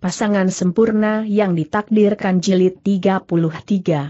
pasangan sempurna yang ditakdirkan jilid 33.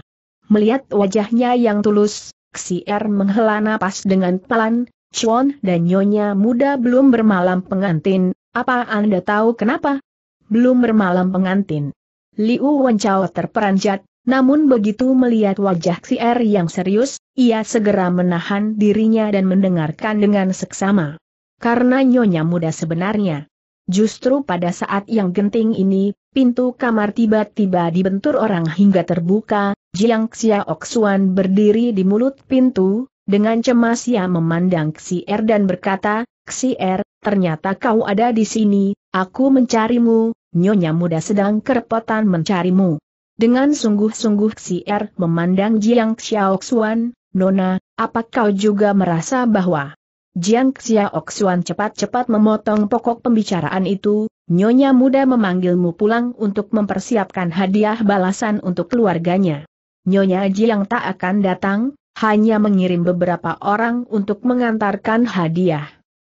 Melihat wajahnya yang tulus, Xier menghela napas dengan pelan, Chuan dan Nyonya muda belum bermalam pengantin, apa Anda tahu kenapa? Belum bermalam pengantin. Liu Wenchao terperanjat, namun begitu melihat wajah Xier yang serius, ia segera menahan dirinya dan mendengarkan dengan seksama. Karena Nyonya muda sebenarnya Justru pada saat yang genting ini, pintu kamar tiba-tiba dibentur orang hingga terbuka, Jiang Xia Oksuan berdiri di mulut pintu, dengan cemas ia memandang Er dan berkata, Er, ternyata kau ada di sini, aku mencarimu, nyonya muda sedang kerepotan mencarimu. Dengan sungguh-sungguh Er memandang Jiang Xiaoxuan, Nona, apa kau juga merasa bahwa Jiang Xiaoxuan cepat-cepat memotong pokok pembicaraan itu, Nyonya muda memanggilmu pulang untuk mempersiapkan hadiah balasan untuk keluarganya. Nyonya Jiang tak akan datang, hanya mengirim beberapa orang untuk mengantarkan hadiah.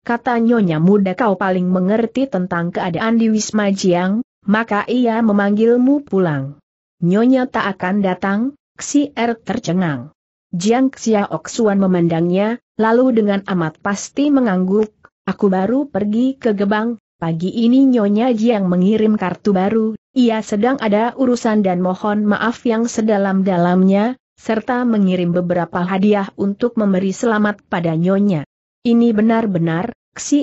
Kata Nyonya muda kau paling mengerti tentang keadaan di Wisma Jiang, maka ia memanggilmu pulang. Nyonya tak akan datang, Si Er tercengang. Jiang Xiaoxuan memandangnya, lalu dengan amat pasti mengangguk, aku baru pergi ke Gebang, pagi ini Nyonya Jiang mengirim kartu baru, ia sedang ada urusan dan mohon maaf yang sedalam-dalamnya, serta mengirim beberapa hadiah untuk memberi selamat pada Nyonya. Ini benar-benar,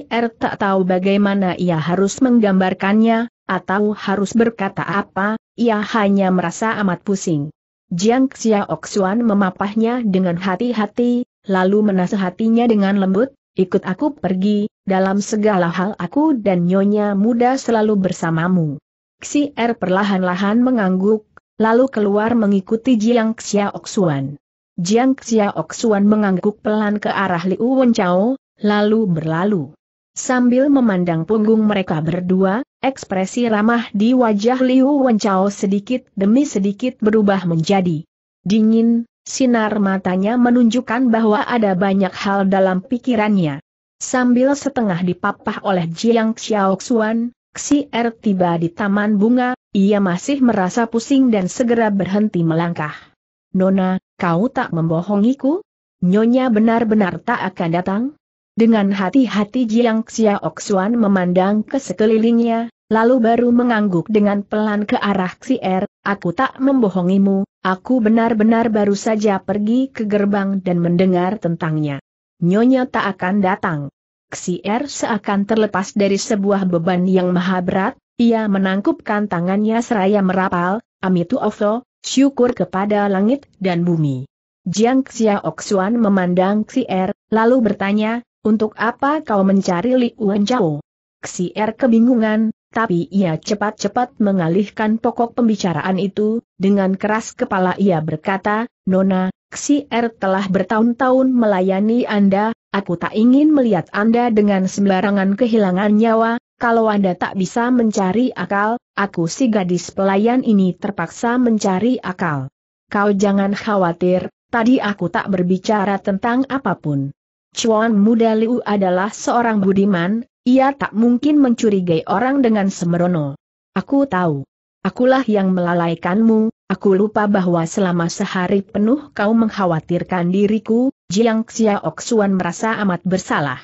Er tak tahu bagaimana ia harus menggambarkannya, atau harus berkata apa, ia hanya merasa amat pusing. Jiang Xiaoxuan memapahnya dengan hati-hati, lalu menasehatinya dengan lembut, ikut aku pergi, dalam segala hal aku dan nyonya muda selalu bersamamu. Xi Er perlahan-lahan mengangguk, lalu keluar mengikuti Jiang Xiaoxuan. Jiang Xiaoxuan mengangguk pelan ke arah Liu Wenchao, lalu berlalu. Sambil memandang punggung mereka berdua, Ekspresi ramah di wajah Liu Wenchao sedikit demi sedikit berubah menjadi dingin, sinar matanya menunjukkan bahwa ada banyak hal dalam pikirannya. Sambil setengah dipapah oleh Jiang Xiaoxuan, Xi Er tiba di taman bunga, ia masih merasa pusing dan segera berhenti melangkah. Nona, kau tak membohongiku? Nyonya benar-benar tak akan datang? Dengan hati-hati Jiang Xiaoxuan memandang ke sekelilingnya, lalu baru mengangguk dengan pelan ke arah Xier, aku tak membohongimu, aku benar-benar baru saja pergi ke gerbang dan mendengar tentangnya. Nyonya tak akan datang. Xier seakan terlepas dari sebuah beban yang maha berat, ia menangkupkan tangannya seraya merapal, Amitu Ofo, syukur kepada langit dan bumi. Jiang Xiaoxuan memandang Xier, lalu bertanya, untuk apa kau mencari Wenjao? Jauh? R kebingungan, tapi ia cepat-cepat mengalihkan pokok pembicaraan itu, dengan keras kepala ia berkata, Nona, R er telah bertahun-tahun melayani Anda, aku tak ingin melihat Anda dengan sembarangan kehilangan nyawa, kalau Anda tak bisa mencari akal, aku si gadis pelayan ini terpaksa mencari akal. Kau jangan khawatir, tadi aku tak berbicara tentang apapun. Chuan Muda Liu adalah seorang budiman, ia tak mungkin mencurigai orang dengan semerono. Aku tahu. Akulah yang melalaikanmu, aku lupa bahwa selama sehari penuh kau mengkhawatirkan diriku, Jiang Xiaok Xuan merasa amat bersalah.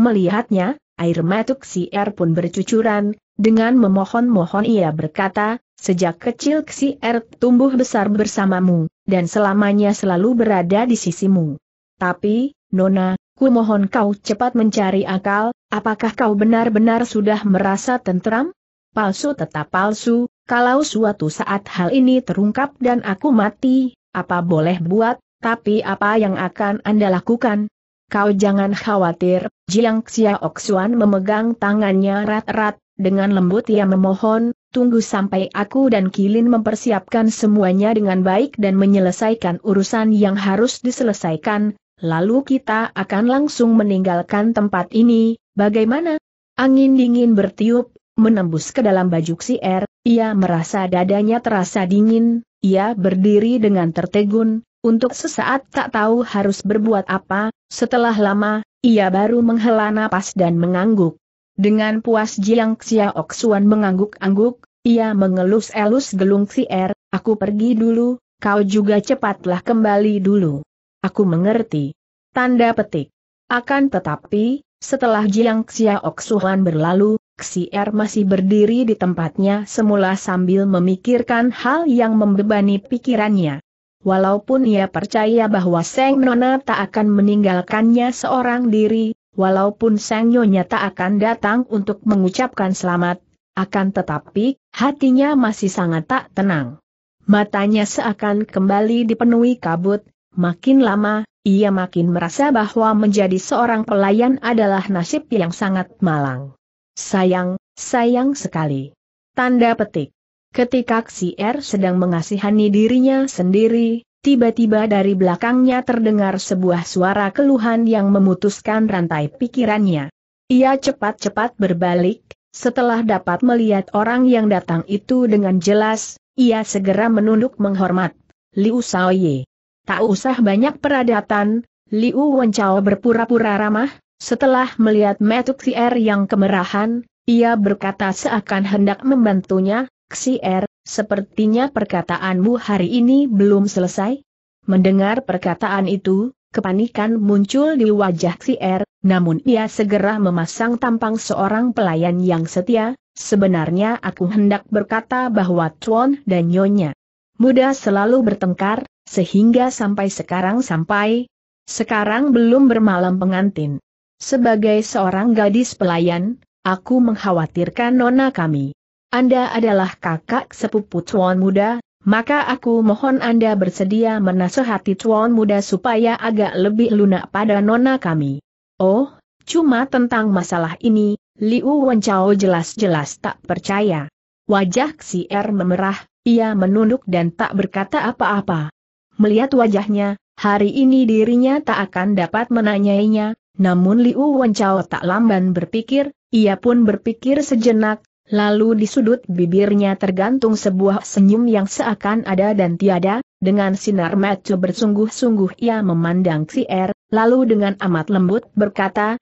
Melihatnya, air si Xier pun bercucuran, dengan memohon-mohon ia berkata, sejak kecil Xier tumbuh besar bersamamu, dan selamanya selalu berada di sisimu. Tapi, Nona, ku mohon kau cepat mencari akal, apakah kau benar-benar sudah merasa tentram? Palsu tetap palsu, kalau suatu saat hal ini terungkap dan aku mati, apa boleh buat, tapi apa yang akan Anda lakukan? Kau jangan khawatir, Jiang Xiaoxuan memegang tangannya rat-rat, dengan lembut ia memohon, tunggu sampai aku dan Kilin mempersiapkan semuanya dengan baik dan menyelesaikan urusan yang harus diselesaikan, Lalu kita akan langsung meninggalkan tempat ini, bagaimana? Angin dingin bertiup, menembus ke dalam baju si R, er. ia merasa dadanya terasa dingin, ia berdiri dengan tertegun, untuk sesaat tak tahu harus berbuat apa, setelah lama, ia baru menghela napas dan mengangguk. Dengan puas Jiang Xiaok Xuan mengangguk-angguk, ia mengelus-elus gelung si R, er. aku pergi dulu, kau juga cepatlah kembali dulu. Aku mengerti. Tanda petik. Akan tetapi, setelah Jiang Xiaok Suhan berlalu, Xier masih berdiri di tempatnya semula sambil memikirkan hal yang membebani pikirannya. Walaupun ia percaya bahwa Seng Nona tak akan meninggalkannya seorang diri, walaupun Seng Nyonya tak akan datang untuk mengucapkan selamat, akan tetapi, hatinya masih sangat tak tenang. Matanya seakan kembali dipenuhi kabut, Makin lama, ia makin merasa bahwa menjadi seorang pelayan adalah nasib yang sangat malang. Sayang, sayang sekali. Tanda petik. Ketika R er sedang mengasihani dirinya sendiri, tiba-tiba dari belakangnya terdengar sebuah suara keluhan yang memutuskan rantai pikirannya. Ia cepat-cepat berbalik, setelah dapat melihat orang yang datang itu dengan jelas, ia segera menunduk menghormat. Liu Saoye. Tak usah banyak peradatan, Liu Wenchao berpura-pura ramah, setelah melihat Metuk Xier yang kemerahan, ia berkata seakan hendak membantunya, Xier, sepertinya perkataanmu hari ini belum selesai? Mendengar perkataan itu, kepanikan muncul di wajah Xier, namun ia segera memasang tampang seorang pelayan yang setia, sebenarnya aku hendak berkata bahwa Tuan dan Nyonya muda selalu bertengkar, sehingga sampai sekarang sampai, sekarang belum bermalam pengantin. Sebagai seorang gadis pelayan, aku mengkhawatirkan nona kami. Anda adalah kakak sepupu tuan muda, maka aku mohon Anda bersedia menasehati tuan muda supaya agak lebih lunak pada nona kami. Oh, cuma tentang masalah ini, Liu Wenchao jelas-jelas tak percaya. Wajah si R er memerah, ia menunduk dan tak berkata apa-apa. Melihat wajahnya, hari ini dirinya tak akan dapat menanyainya, namun Liu Wencao tak lamban berpikir, ia pun berpikir sejenak, lalu di sudut bibirnya tergantung sebuah senyum yang seakan ada dan tiada, dengan sinar mata bersungguh-sungguh ia memandang Er, lalu dengan amat lembut berkata,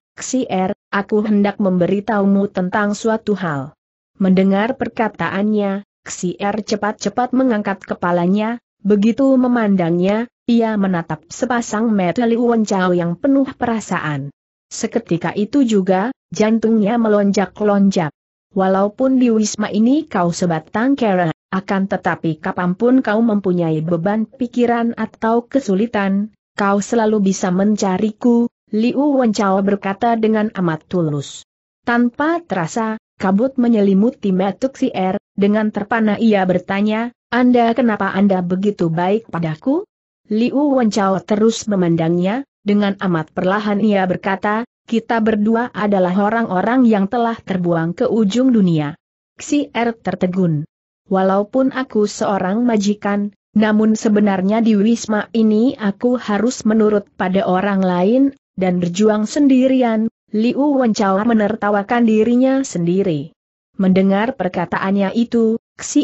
Er, aku hendak memberitahumu tentang suatu hal. Mendengar perkataannya, Xier cepat-cepat mengangkat kepalanya, Begitu memandangnya, ia menatap sepasang mata Liu Chao yang penuh perasaan. Seketika itu juga, jantungnya melonjak-lonjak. Walaupun di Wisma ini kau sebatang kera, akan tetapi kapanpun kau mempunyai beban pikiran atau kesulitan, kau selalu bisa mencariku, Liu Wenchao berkata dengan amat tulus. Tanpa terasa, Kabut menyelimuti metuk si R, dengan terpana ia bertanya, Anda kenapa Anda begitu baik padaku? Liu Wenchao terus memandangnya, dengan amat perlahan ia berkata, kita berdua adalah orang-orang yang telah terbuang ke ujung dunia. Si R tertegun. Walaupun aku seorang majikan, namun sebenarnya di Wisma ini aku harus menurut pada orang lain, dan berjuang sendirian, Liu Wenchao menertawakan dirinya sendiri. Mendengar perkataannya itu,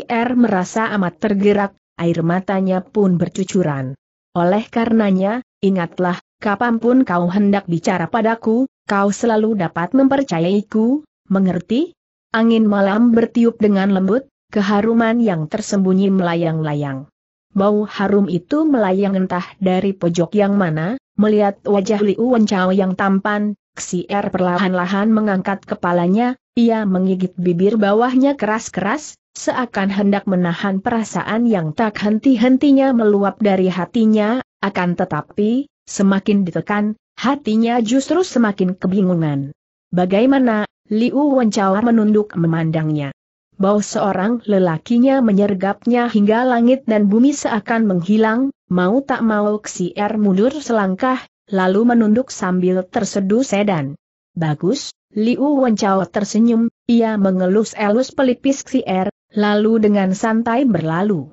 Er merasa amat tergerak, air matanya pun bercucuran. Oleh karenanya, ingatlah, kapanpun kau hendak bicara padaku, kau selalu dapat mempercayaiku, mengerti? Angin malam bertiup dengan lembut, keharuman yang tersembunyi melayang-layang. Bau harum itu melayang entah dari pojok yang mana, melihat wajah Liu Wenchao yang tampan, Xier perlahan-lahan mengangkat kepalanya, ia menggigit bibir bawahnya keras-keras, seakan hendak menahan perasaan yang tak henti-hentinya meluap dari hatinya, akan tetapi, semakin ditekan, hatinya justru semakin kebingungan. Bagaimana, Liu Wencao menunduk memandangnya. Bau seorang lelakinya menyergapnya hingga langit dan bumi seakan menghilang, mau tak mau Xier mundur selangkah, lalu menunduk sambil terseduh sedan. Bagus, Liu Wenchao tersenyum, ia mengelus-elus pelipis Xier, lalu dengan santai berlalu.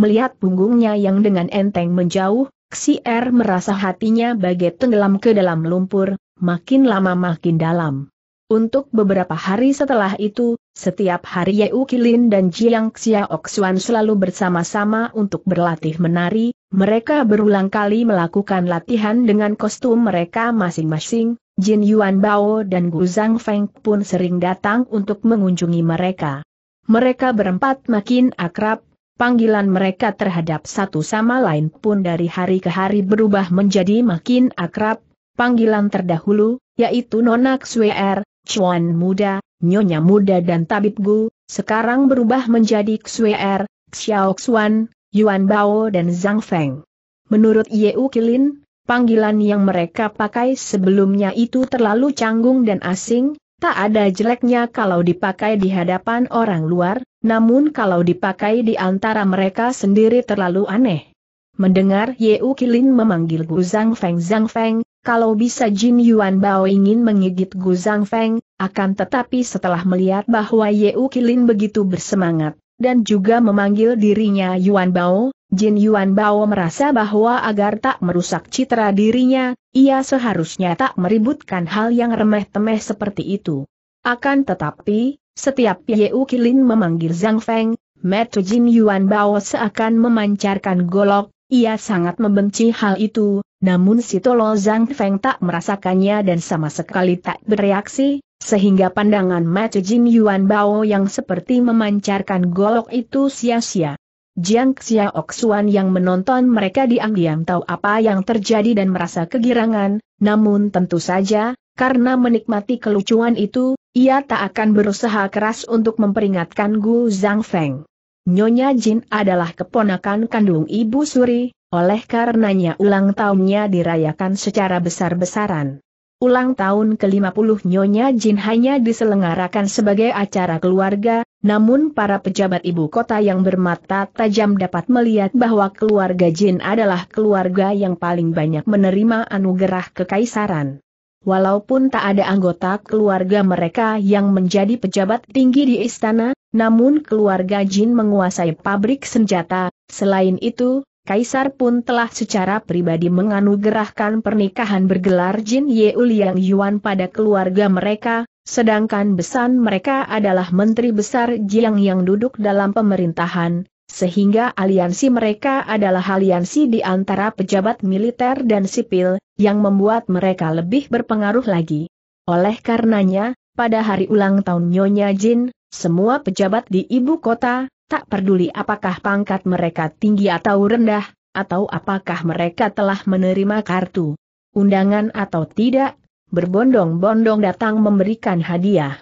Melihat punggungnya yang dengan enteng menjauh, Xier merasa hatinya bagai tenggelam ke dalam lumpur, makin lama makin dalam. Untuk beberapa hari setelah itu, setiap hari Yeu Kilin dan Jiang Xiaoxuan selalu bersama-sama untuk berlatih menari, mereka berulang kali melakukan latihan dengan kostum mereka masing-masing, Jin Yuan Bao dan Gu Zhang Feng pun sering datang untuk mengunjungi mereka. Mereka berempat makin akrab, panggilan mereka terhadap satu sama lain pun dari hari ke hari berubah menjadi makin akrab, panggilan terdahulu, yaitu Nona Xuer, Chuan Muda, Nyonya Muda dan Tabib Gu, sekarang berubah menjadi Xuer, Xiao Xuan, Yuan Bao dan Zhang Feng. Menurut Ye U Kilin, panggilan yang mereka pakai sebelumnya itu terlalu canggung dan asing, tak ada jeleknya kalau dipakai di hadapan orang luar, namun kalau dipakai di antara mereka sendiri terlalu aneh. Mendengar Ye U Kilin memanggil Gu Zhang Feng Zhang Feng, kalau bisa Jin Yuan Bao ingin mengigit Gu Zhang Feng, akan tetapi setelah melihat bahwa Ye U Kilin begitu bersemangat, dan juga memanggil dirinya Yuan Bao, Jin Yuan Bao merasa bahwa agar tak merusak citra dirinya, ia seharusnya tak meributkan hal yang remeh-temeh seperti itu. Akan tetapi, setiap Yeu Kilin memanggil Zhang Feng, Metu Jin Yuan Bao seakan memancarkan golok, ia sangat membenci hal itu, namun si Tolo Zhang Feng tak merasakannya dan sama sekali tak bereaksi, sehingga pandangan mata Jin Yuan Bao yang seperti memancarkan golok itu sia-sia. Jiang Xiaok Xuan yang menonton mereka diam-diam tahu apa yang terjadi dan merasa kegirangan, namun tentu saja, karena menikmati kelucuan itu, ia tak akan berusaha keras untuk memperingatkan Gu Zhang Feng. Nyonya Jin adalah keponakan kandung ibu Suri, oleh karenanya ulang tahunnya dirayakan secara besar-besaran ulang tahun ke-50 Nyonya Jin hanya diselenggarakan sebagai acara keluarga, namun para pejabat ibu kota yang bermata tajam dapat melihat bahwa keluarga Jin adalah keluarga yang paling banyak menerima anugerah kekaisaran. Walaupun tak ada anggota keluarga mereka yang menjadi pejabat tinggi di istana, namun keluarga Jin menguasai pabrik senjata, selain itu, Kaisar pun telah secara pribadi menganugerahkan pernikahan bergelar Jin Ye Uliang Yuan pada keluarga mereka, sedangkan besan mereka adalah Menteri Besar Jiang yang duduk dalam pemerintahan, sehingga aliansi mereka adalah aliansi di antara pejabat militer dan sipil, yang membuat mereka lebih berpengaruh lagi. Oleh karenanya, pada hari ulang tahun Nyonya Jin, semua pejabat di ibu kota, tak peduli apakah pangkat mereka tinggi atau rendah, atau apakah mereka telah menerima kartu undangan atau tidak, berbondong-bondong datang memberikan hadiah.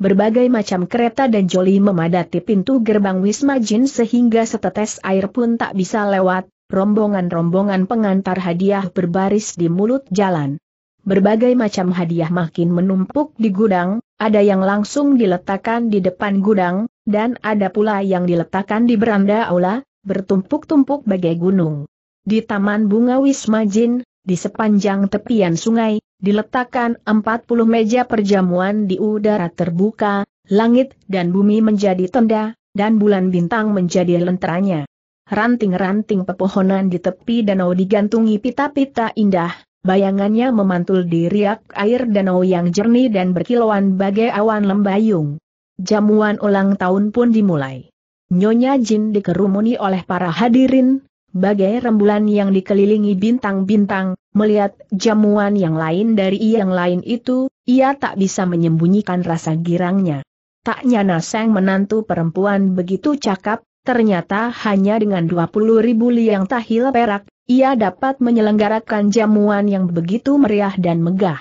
Berbagai macam kereta dan joli memadati pintu gerbang Wisma Jin sehingga setetes air pun tak bisa lewat, rombongan-rombongan pengantar hadiah berbaris di mulut jalan. Berbagai macam hadiah makin menumpuk di gudang, ada yang langsung diletakkan di depan gudang, dan ada pula yang diletakkan di beranda aula, bertumpuk-tumpuk bagai gunung. Di Taman Bunga Wisma Jin, di sepanjang tepian sungai, diletakkan 40 meja perjamuan di udara terbuka, langit dan bumi menjadi tenda, dan bulan bintang menjadi lenteranya. Ranting-ranting pepohonan di tepi danau digantungi pita-pita indah, bayangannya memantul di riak air danau yang jernih dan berkilauan bagai awan lembayung jamuan ulang tahun pun dimulai. Nyonya Jin dikerumuni oleh para hadirin, bagai rembulan yang dikelilingi bintang-bintang, melihat jamuan yang lain dari yang lain itu, ia tak bisa menyembunyikan rasa girangnya. Tak nyana sang menantu perempuan begitu cakap, ternyata hanya dengan 20 ribu liang tahil perak, ia dapat menyelenggarakan jamuan yang begitu meriah dan megah.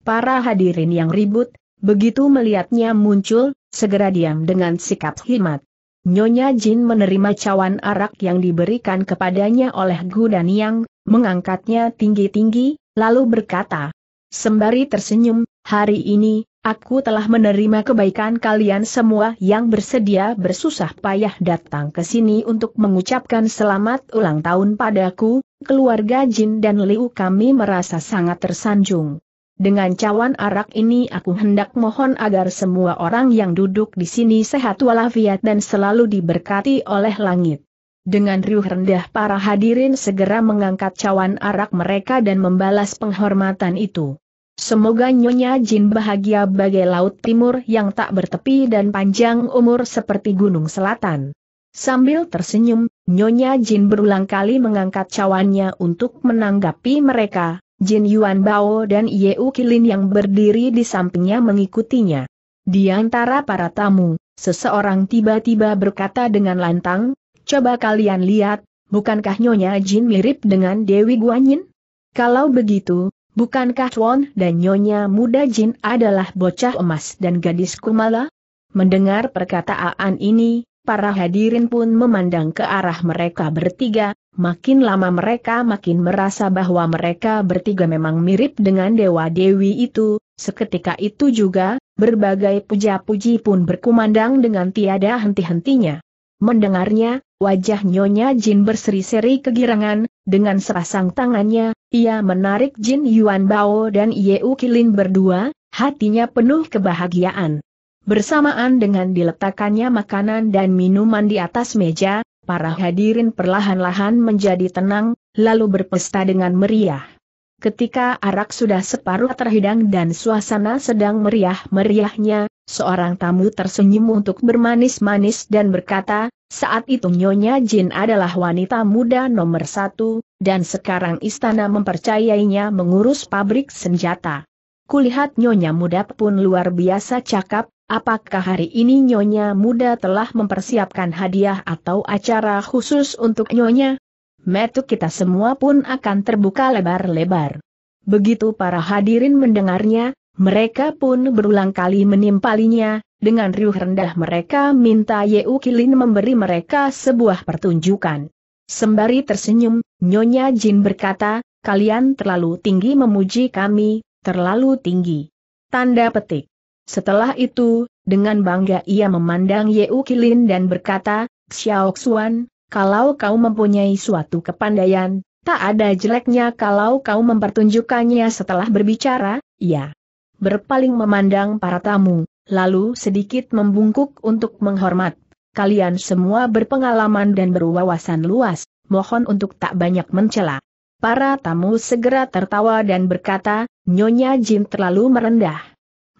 Para hadirin yang ribut, Begitu melihatnya muncul, segera diam dengan sikap himat. Nyonya Jin menerima cawan arak yang diberikan kepadanya oleh Gu dan Yang, mengangkatnya tinggi-tinggi, lalu berkata, Sembari tersenyum, hari ini, aku telah menerima kebaikan kalian semua yang bersedia bersusah payah datang ke sini untuk mengucapkan selamat ulang tahun padaku, keluarga Jin dan Liu kami merasa sangat tersanjung. Dengan cawan arak ini aku hendak mohon agar semua orang yang duduk di sini sehat walafiat dan selalu diberkati oleh langit. Dengan riuh rendah para hadirin segera mengangkat cawan arak mereka dan membalas penghormatan itu. Semoga Nyonya Jin bahagia bagai laut timur yang tak bertepi dan panjang umur seperti gunung selatan. Sambil tersenyum, Nyonya Jin berulang kali mengangkat cawannya untuk menanggapi mereka, Jin Yuan Bao dan U Kilin yang berdiri di sampingnya mengikutinya. Di antara para tamu, seseorang tiba-tiba berkata dengan lantang, Coba kalian lihat, bukankah Nyonya Jin mirip dengan Dewi Guanyin? Kalau begitu, bukankah Chuan dan Nyonya muda Jin adalah bocah emas dan gadis kumala? Mendengar perkataan ini, para hadirin pun memandang ke arah mereka bertiga, makin lama mereka makin merasa bahwa mereka bertiga memang mirip dengan Dewa Dewi itu, seketika itu juga, berbagai puja-puji pun berkumandang dengan tiada henti-hentinya. Mendengarnya, wajah Nyonya Jin berseri-seri kegirangan, dengan serasang tangannya, ia menarik Jin Yuan Bao dan Yeu Kilin berdua, hatinya penuh kebahagiaan. Bersamaan dengan diletakkannya makanan dan minuman di atas meja, para hadirin perlahan-lahan menjadi tenang, lalu berpesta dengan meriah. Ketika arak sudah separuh terhidang dan suasana sedang meriah-meriahnya, seorang tamu tersenyum untuk bermanis-manis dan berkata, saat itu Nyonya Jin adalah wanita muda nomor satu, dan sekarang istana mempercayainya mengurus pabrik senjata. Kulihat Nyonya muda pun luar biasa cakap, Apakah hari ini Nyonya Muda telah mempersiapkan hadiah atau acara khusus untuk Nyonya? Metu kita semua pun akan terbuka lebar-lebar. Begitu para hadirin mendengarnya, mereka pun berulang kali menimpalinya, dengan riuh rendah mereka minta Yeu Kilin memberi mereka sebuah pertunjukan. Sembari tersenyum, Nyonya Jin berkata, kalian terlalu tinggi memuji kami, terlalu tinggi. Tanda petik. Setelah itu, dengan bangga ia memandang Yeu Kilin dan berkata, Xiao Xuan, kalau kau mempunyai suatu kepandaian, tak ada jeleknya kalau kau mempertunjukkannya setelah berbicara, ya. Berpaling memandang para tamu, lalu sedikit membungkuk untuk menghormat. Kalian semua berpengalaman dan berwawasan luas, mohon untuk tak banyak mencela. Para tamu segera tertawa dan berkata, Nyonya Jin terlalu merendah.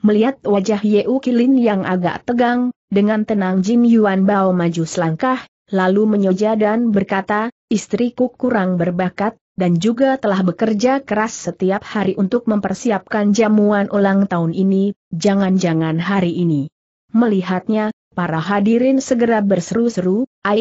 Melihat wajah Yeu Kilin yang agak tegang, dengan tenang Jin Yuan Bao maju selangkah, lalu menyoja dan berkata, istriku kurang berbakat, dan juga telah bekerja keras setiap hari untuk mempersiapkan jamuan ulang tahun ini, jangan-jangan hari ini. Melihatnya, para hadirin segera berseru-seru, A,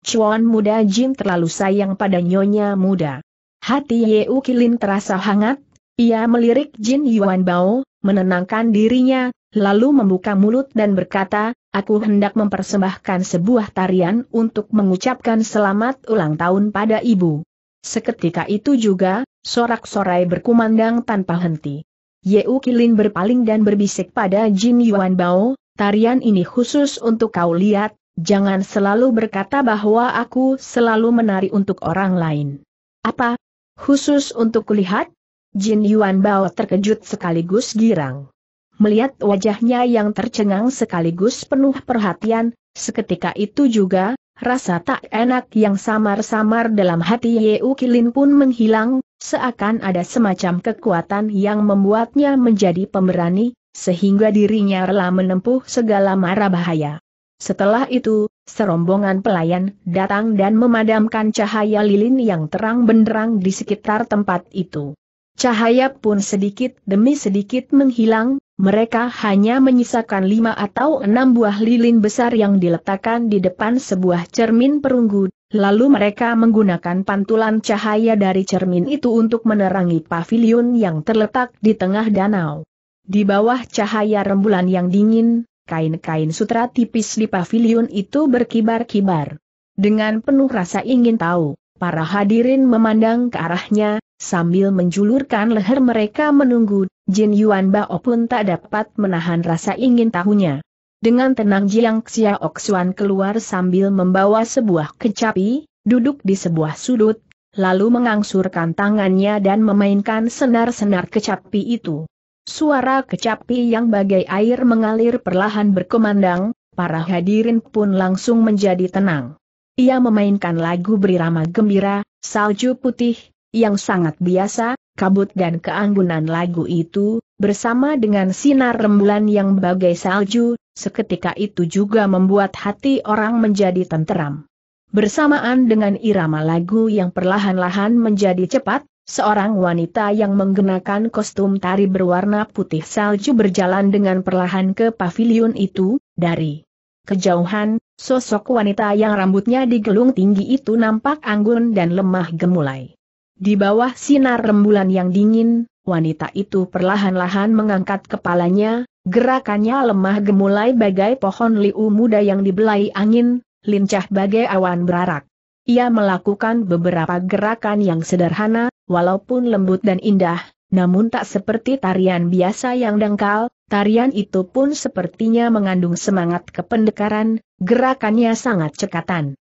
cuan muda Jin terlalu sayang pada nyonya muda. Hati Yeu Kilin terasa hangat, ia melirik Jin Yuan Bao, menenangkan dirinya, lalu membuka mulut dan berkata, aku hendak mempersembahkan sebuah tarian untuk mengucapkan selamat ulang tahun pada ibu. Seketika itu juga, sorak-sorai berkumandang tanpa henti. Yeu Kilin berpaling dan berbisik pada Jin Yuan Bao, tarian ini khusus untuk kau lihat, jangan selalu berkata bahwa aku selalu menari untuk orang lain. Apa? Khusus untuk kulihat? Jin Yuan Bao terkejut sekaligus girang. Melihat wajahnya yang tercengang sekaligus penuh perhatian, seketika itu juga, rasa tak enak yang samar-samar dalam hati U Kilin pun menghilang, seakan ada semacam kekuatan yang membuatnya menjadi pemberani, sehingga dirinya rela menempuh segala mara bahaya. Setelah itu, serombongan pelayan datang dan memadamkan cahaya lilin yang terang benderang di sekitar tempat itu. Cahaya pun sedikit demi sedikit menghilang, mereka hanya menyisakan lima atau enam buah lilin besar yang diletakkan di depan sebuah cermin perunggu, lalu mereka menggunakan pantulan cahaya dari cermin itu untuk menerangi pavilion yang terletak di tengah danau. Di bawah cahaya rembulan yang dingin, kain-kain sutra tipis di pavilion itu berkibar-kibar. Dengan penuh rasa ingin tahu, para hadirin memandang ke arahnya, Sambil menjulurkan leher mereka menunggu, Jin Yuan Bao pun tak dapat menahan rasa ingin tahunya. Dengan tenang Jiang Xiaok Xuan keluar sambil membawa sebuah kecapi, duduk di sebuah sudut, lalu mengangsurkan tangannya dan memainkan senar-senar kecapi itu. Suara kecapi yang bagai air mengalir perlahan berkemandang, para hadirin pun langsung menjadi tenang. Ia memainkan lagu berirama gembira, salju putih, yang sangat biasa, kabut dan keanggunan lagu itu, bersama dengan sinar rembulan yang bagai salju, seketika itu juga membuat hati orang menjadi tenteram. Bersamaan dengan irama lagu yang perlahan-lahan menjadi cepat, seorang wanita yang menggunakan kostum tari berwarna putih salju berjalan dengan perlahan ke pavilion itu, dari kejauhan, sosok wanita yang rambutnya digelung tinggi itu nampak anggun dan lemah gemulai. Di bawah sinar rembulan yang dingin, wanita itu perlahan-lahan mengangkat kepalanya, gerakannya lemah gemulai bagai pohon liu muda yang dibelai angin, lincah bagai awan berarak. Ia melakukan beberapa gerakan yang sederhana, walaupun lembut dan indah, namun tak seperti tarian biasa yang dangkal, tarian itu pun sepertinya mengandung semangat kependekaran, gerakannya sangat cekatan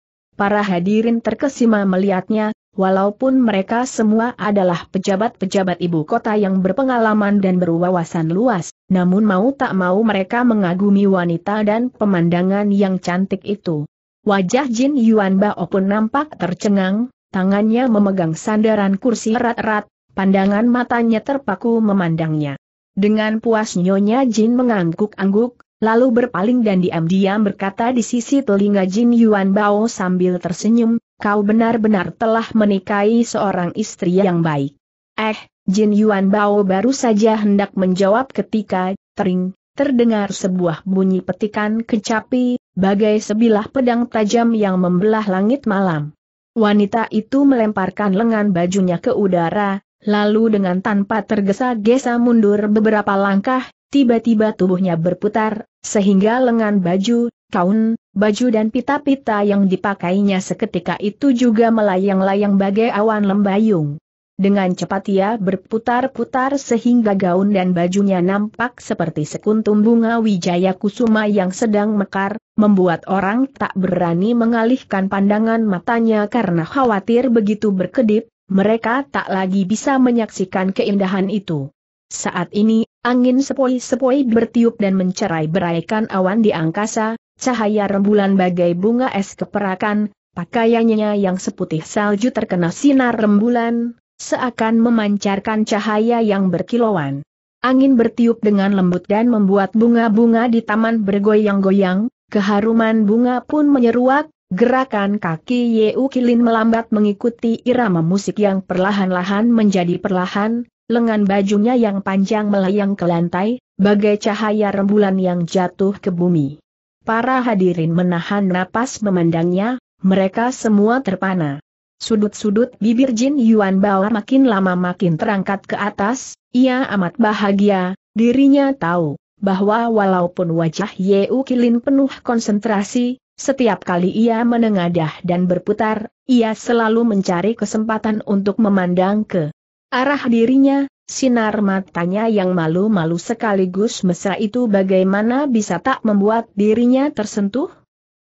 para hadirin terkesima melihatnya, walaupun mereka semua adalah pejabat-pejabat ibu kota yang berpengalaman dan berwawasan luas, namun mau tak mau mereka mengagumi wanita dan pemandangan yang cantik itu. Wajah Jin Yuan Bao pun nampak tercengang, tangannya memegang sandaran kursi erat-erat, pandangan matanya terpaku memandangnya. Dengan puas Nyonya Jin mengangguk-angguk, lalu berpaling dan diam-diam berkata di sisi telinga Jin Yuan Bao sambil tersenyum, kau benar-benar telah menikahi seorang istri yang baik. Eh, Jin Yuan Bao baru saja hendak menjawab ketika, tering, terdengar sebuah bunyi petikan kecapi, bagai sebilah pedang tajam yang membelah langit malam. Wanita itu melemparkan lengan bajunya ke udara, lalu dengan tanpa tergesa-gesa mundur beberapa langkah, Tiba-tiba tubuhnya berputar, sehingga lengan baju, kaun, baju dan pita-pita yang dipakainya seketika itu juga melayang-layang bagai awan lembayung. Dengan cepat ia berputar-putar sehingga gaun dan bajunya nampak seperti sekuntum bunga wijaya kusuma yang sedang mekar, membuat orang tak berani mengalihkan pandangan matanya karena khawatir begitu berkedip, mereka tak lagi bisa menyaksikan keindahan itu. Saat ini, angin sepoi-sepoi bertiup dan mencerai-beraikan awan di angkasa, cahaya rembulan bagai bunga es keperakan, pakaiannya yang seputih salju terkena sinar rembulan, seakan memancarkan cahaya yang berkilauan. Angin bertiup dengan lembut dan membuat bunga-bunga di taman bergoyang-goyang, keharuman bunga pun menyeruak, gerakan kaki Yeu Kilin melambat mengikuti irama musik yang perlahan-lahan menjadi perlahan, lengan bajunya yang panjang melayang ke lantai, bagai cahaya rembulan yang jatuh ke bumi. Para hadirin menahan napas memandangnya, mereka semua terpana. Sudut-sudut bibir Jin Yuan Bao makin lama makin terangkat ke atas, ia amat bahagia, dirinya tahu bahwa walaupun wajah U Kilin penuh konsentrasi, setiap kali ia menengadah dan berputar, ia selalu mencari kesempatan untuk memandang ke Arah dirinya, sinar matanya yang malu-malu sekaligus mesra itu bagaimana bisa tak membuat dirinya tersentuh?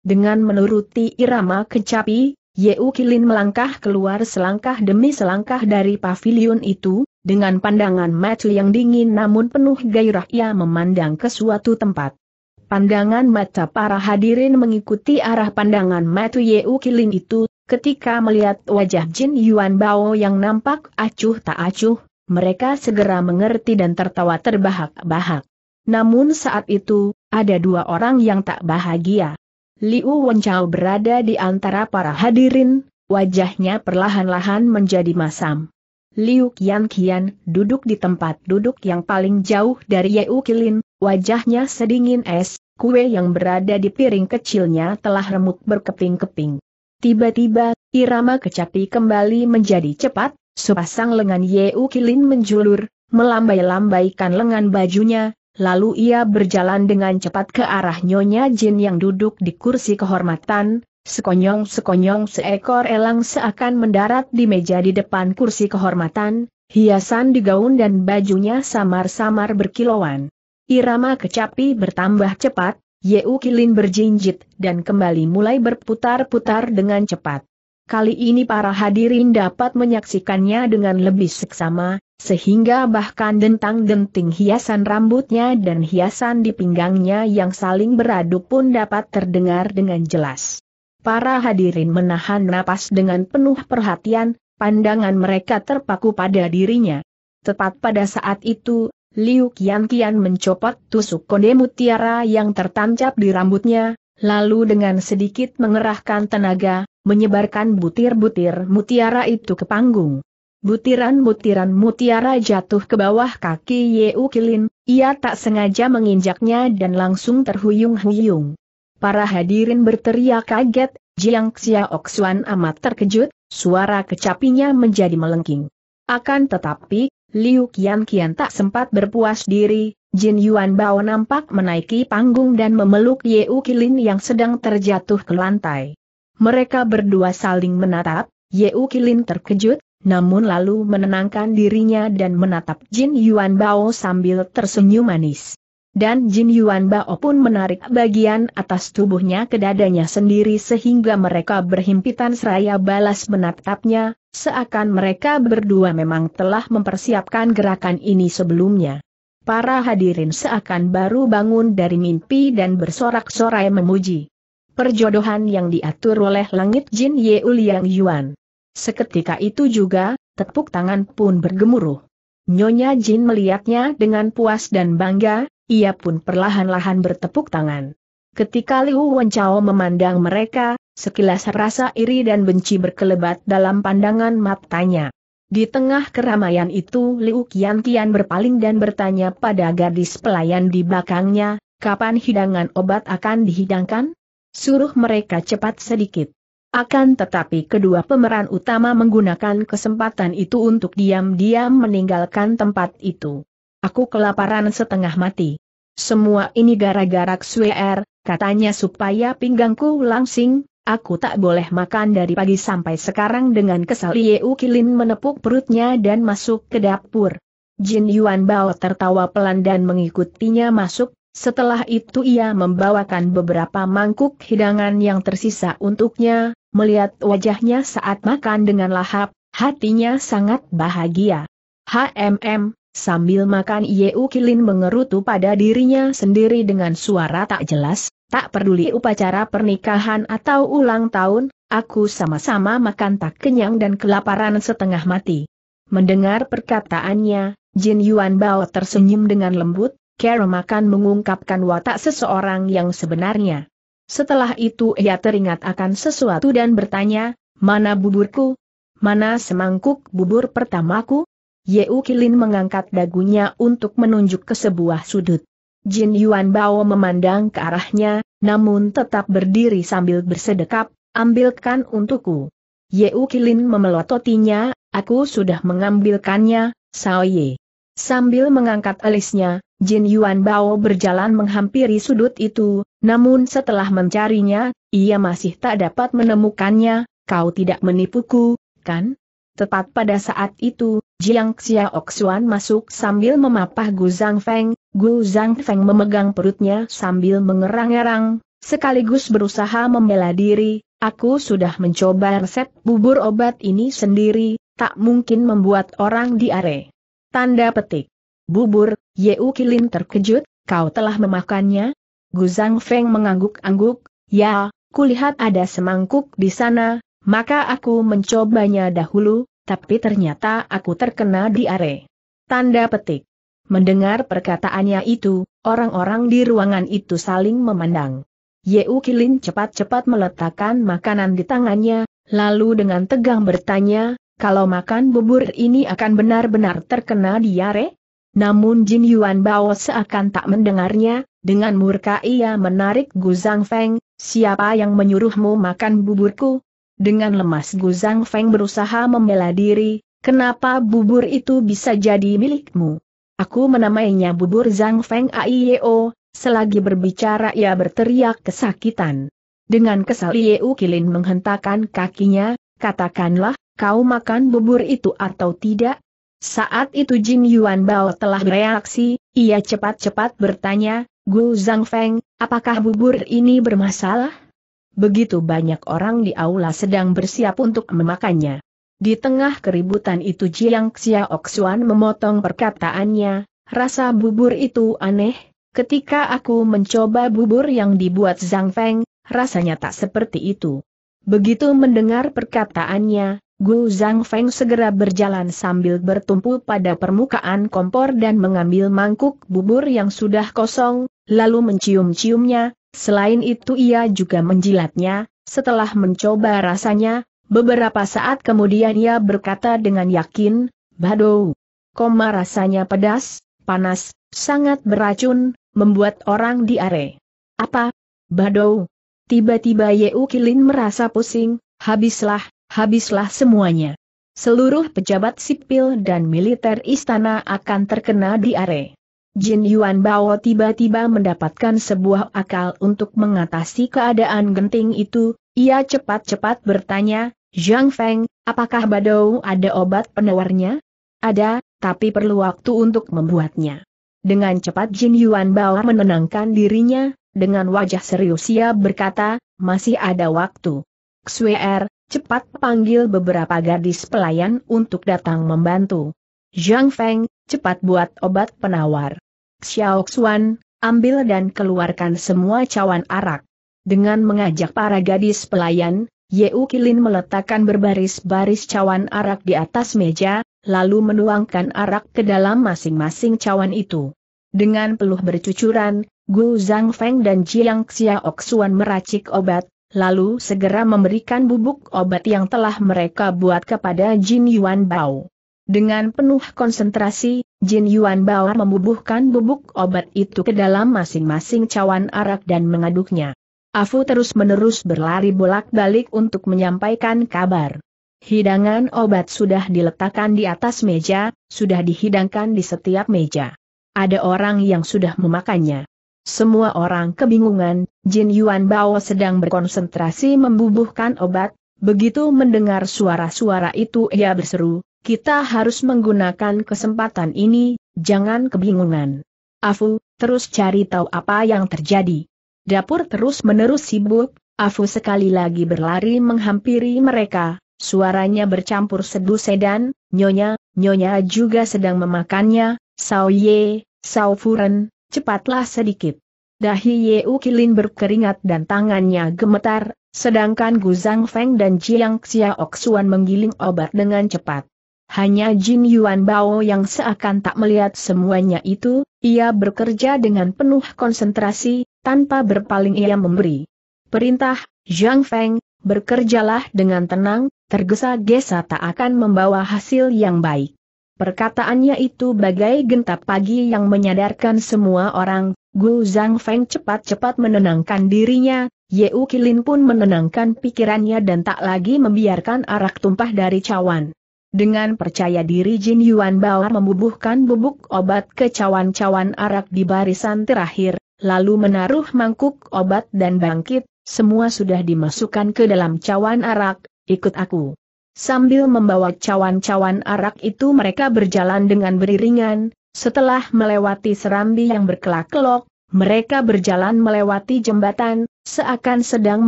Dengan menuruti irama kecapi, Yeu Kilin melangkah keluar selangkah demi selangkah dari pavilion itu, dengan pandangan mata yang dingin namun penuh gairah ia memandang ke suatu tempat. Pandangan mata para hadirin mengikuti arah pandangan mata Yeu Kilin itu, Ketika melihat wajah Jin Yuan Bao yang nampak acuh tak acuh, mereka segera mengerti dan tertawa terbahak-bahak. Namun saat itu, ada dua orang yang tak bahagia. Liu Wenchao berada di antara para hadirin, wajahnya perlahan-lahan menjadi masam. Liu Qian Qian duduk di tempat duduk yang paling jauh dari Yeu Kilin, wajahnya sedingin es, kue yang berada di piring kecilnya telah remuk berkeping-keping. Tiba-tiba, irama kecapi kembali menjadi cepat, sepasang lengan Yeu Kilin menjulur, melambai-lambaikan lengan bajunya, lalu ia berjalan dengan cepat ke arah Nyonya Jin yang duduk di kursi kehormatan, sekonyong-sekonyong seekor elang seakan mendarat di meja di depan kursi kehormatan, hiasan di gaun dan bajunya samar-samar berkilauan. Irama kecapi bertambah cepat, Yeu Kilin berjinjit dan kembali mulai berputar-putar dengan cepat. Kali ini para hadirin dapat menyaksikannya dengan lebih seksama, sehingga bahkan dentang-denting hiasan rambutnya dan hiasan di pinggangnya yang saling beradu pun dapat terdengar dengan jelas. Para hadirin menahan napas dengan penuh perhatian, pandangan mereka terpaku pada dirinya. Tepat pada saat itu, Liu Kian Kian mencopot tusuk konde mutiara yang tertancap di rambutnya, lalu dengan sedikit mengerahkan tenaga, menyebarkan butir-butir mutiara itu ke panggung. Butiran-butiran mutiara jatuh ke bawah kaki Yeu Kilin, ia tak sengaja menginjaknya dan langsung terhuyung-huyung. Para hadirin berteriak kaget, Jiang Xiaoxuan amat terkejut, suara kecapinya menjadi melengking. Akan tetapi, Liu Qian Qian tak sempat berpuas diri, Jin Yuan Bao nampak menaiki panggung dan memeluk Yeu Kilin yang sedang terjatuh ke lantai. Mereka berdua saling menatap, Yeu Kilin terkejut, namun lalu menenangkan dirinya dan menatap Jin Yuan Bao sambil tersenyum manis. Dan Jin Yuan Bao pun menarik bagian atas tubuhnya ke dadanya sendiri sehingga mereka berhimpitan seraya balas menatapnya, seakan mereka berdua memang telah mempersiapkan gerakan ini sebelumnya. Para hadirin seakan baru bangun dari mimpi dan bersorak-sorai memuji. Perjodohan yang diatur oleh langit Jin Ye Uliang Yuan. Seketika itu juga, tepuk tangan pun bergemuruh. Nyonya Jin melihatnya dengan puas dan bangga, ia pun perlahan-lahan bertepuk tangan. Ketika Liu Wenchao memandang mereka, sekilas rasa iri dan benci berkelebat dalam pandangan matanya. Di tengah keramaian itu Liu Kian Kian berpaling dan bertanya pada gadis pelayan di belakangnya, kapan hidangan obat akan dihidangkan? Suruh mereka cepat sedikit. Akan tetapi kedua pemeran utama menggunakan kesempatan itu untuk diam-diam meninggalkan tempat itu. Aku kelaparan setengah mati. Semua ini gara-gara Xuer, er, katanya supaya pinggangku langsing, aku tak boleh makan dari pagi sampai sekarang dengan kesal Yeu Kilin menepuk perutnya dan masuk ke dapur. Jin Yuan Bao tertawa pelan dan mengikutinya masuk, setelah itu ia membawakan beberapa mangkuk hidangan yang tersisa untuknya, melihat wajahnya saat makan dengan lahap, hatinya sangat bahagia. HMM, Sambil makan Yeu Kilin mengerutu pada dirinya sendiri dengan suara tak jelas, tak peduli upacara pernikahan atau ulang tahun, aku sama-sama makan tak kenyang dan kelaparan setengah mati. Mendengar perkataannya, Jin Yuan Bao tersenyum dengan lembut, Karen makan mengungkapkan watak seseorang yang sebenarnya. Setelah itu ia teringat akan sesuatu dan bertanya, mana buburku? Mana semangkuk bubur pertamaku? Yeu Kilin mengangkat dagunya untuk menunjuk ke sebuah sudut. Jin Yuan Bao memandang ke arahnya, namun tetap berdiri sambil bersedekap, ambilkan untukku. Yeu Kilin memelototinya, aku sudah mengambilkannya, Sao Ye. Sambil mengangkat alisnya, Jin Yuan Bao berjalan menghampiri sudut itu, namun setelah mencarinya, ia masih tak dapat menemukannya, kau tidak menipuku, kan? Tepat pada saat itu, Jiang Xiaoxuan masuk sambil memapah Gu Zhang Feng, Gu Zhang Feng memegang perutnya sambil mengerang-erang, sekaligus berusaha membela diri, aku sudah mencoba resep bubur obat ini sendiri, tak mungkin membuat orang diare. Tanda petik. Bubur, Yeu Kilin terkejut, kau telah memakannya? Gu Zhang Feng mengangguk-angguk, ya, kulihat ada semangkuk di sana, maka aku mencobanya dahulu, tapi ternyata aku terkena diare. Tanda petik. Mendengar perkataannya itu, orang-orang di ruangan itu saling memandang. Yeu Kilin cepat-cepat meletakkan makanan di tangannya, lalu dengan tegang bertanya, kalau makan bubur ini akan benar-benar terkena diare? Namun Jin Yuan Bao seakan tak mendengarnya, dengan murka ia menarik Gu Zhang Feng, siapa yang menyuruhmu makan buburku, dengan lemas Gu Zhang Feng berusaha membela diri, kenapa bubur itu bisa jadi milikmu? Aku menamainya bubur Zhang Feng Aiyo, selagi berbicara ia berteriak kesakitan. Dengan kesal Yeu Kilin menghentakkan kakinya, katakanlah, kau makan bubur itu atau tidak? Saat itu Jin Yuan Bao telah bereaksi, ia cepat-cepat bertanya, Gu Zhang Feng, apakah bubur ini bermasalah? Begitu banyak orang di aula sedang bersiap untuk memakannya. Di tengah keributan itu Jiang Xiaoxuan memotong perkataannya, rasa bubur itu aneh, ketika aku mencoba bubur yang dibuat Zhang Feng, rasanya tak seperti itu. Begitu mendengar perkataannya, Gu Zhang Feng segera berjalan sambil bertumpu pada permukaan kompor dan mengambil mangkuk bubur yang sudah kosong, lalu mencium-ciumnya, Selain itu ia juga menjilatnya, setelah mencoba rasanya, beberapa saat kemudian ia berkata dengan yakin, "Badou, koma rasanya pedas, panas, sangat beracun, membuat orang diare. Apa? Badou? Tiba-tiba Yeu Kilin merasa pusing, habislah, habislah semuanya. Seluruh pejabat sipil dan militer istana akan terkena diare. Jin Yuan Bao tiba-tiba mendapatkan sebuah akal untuk mengatasi keadaan genting itu, ia cepat-cepat bertanya, Zhang Feng, apakah Badou ada obat penawarnya? Ada, tapi perlu waktu untuk membuatnya. Dengan cepat Jin Yuan Bao menenangkan dirinya, dengan wajah serius ia berkata, masih ada waktu. Xwer, cepat panggil beberapa gadis pelayan untuk datang membantu. Zhang Feng, cepat buat obat penawar. Xiao Xuan, ambil dan keluarkan semua cawan arak. Dengan mengajak para gadis pelayan, Yeu Kilin meletakkan berbaris-baris cawan arak di atas meja, lalu menuangkan arak ke dalam masing-masing cawan itu. Dengan peluh bercucuran, Gu Zhang Feng dan Jiang Xiao Xuan meracik obat, lalu segera memberikan bubuk obat yang telah mereka buat kepada Jin Yuan Bao. Dengan penuh konsentrasi, Jin Yuan Bao membubuhkan bubuk obat itu ke dalam masing-masing cawan arak dan mengaduknya. Afu terus-menerus berlari bolak-balik untuk menyampaikan kabar. Hidangan obat sudah diletakkan di atas meja, sudah dihidangkan di setiap meja. Ada orang yang sudah memakannya. Semua orang kebingungan, Jin Yuan Bao sedang berkonsentrasi membubuhkan obat, begitu mendengar suara-suara itu ia berseru, kita harus menggunakan kesempatan ini, jangan kebingungan. Afu, terus cari tahu apa yang terjadi. Dapur terus-menerus sibuk, Afu sekali lagi berlari menghampiri mereka, suaranya bercampur sedu sedan, nyonya, nyonya juga sedang memakannya, Sao Ye, Sao Furen, cepatlah sedikit. Dahi Ye Ukilin berkeringat dan tangannya gemetar, sedangkan Gu Zhang Feng dan Jiang Xiaoxuan menggiling obat dengan cepat. Hanya Jin Yuan Bao yang seakan tak melihat semuanya itu, ia bekerja dengan penuh konsentrasi, tanpa berpaling ia memberi. Perintah, Zhang Feng, bekerjalah dengan tenang, tergesa-gesa tak akan membawa hasil yang baik. Perkataannya itu bagai gentap pagi yang menyadarkan semua orang, Gu Zhang Feng cepat-cepat menenangkan dirinya, Ye Kilin pun menenangkan pikirannya dan tak lagi membiarkan arak tumpah dari cawan. Dengan percaya diri Jin Yuan Bao membubuhkan bubuk obat ke cawan-cawan arak di barisan terakhir, lalu menaruh mangkuk obat dan bangkit, semua sudah dimasukkan ke dalam cawan arak, ikut aku. Sambil membawa cawan-cawan arak itu mereka berjalan dengan beriringan, setelah melewati serambi yang berkelak-kelok, mereka berjalan melewati jembatan, seakan sedang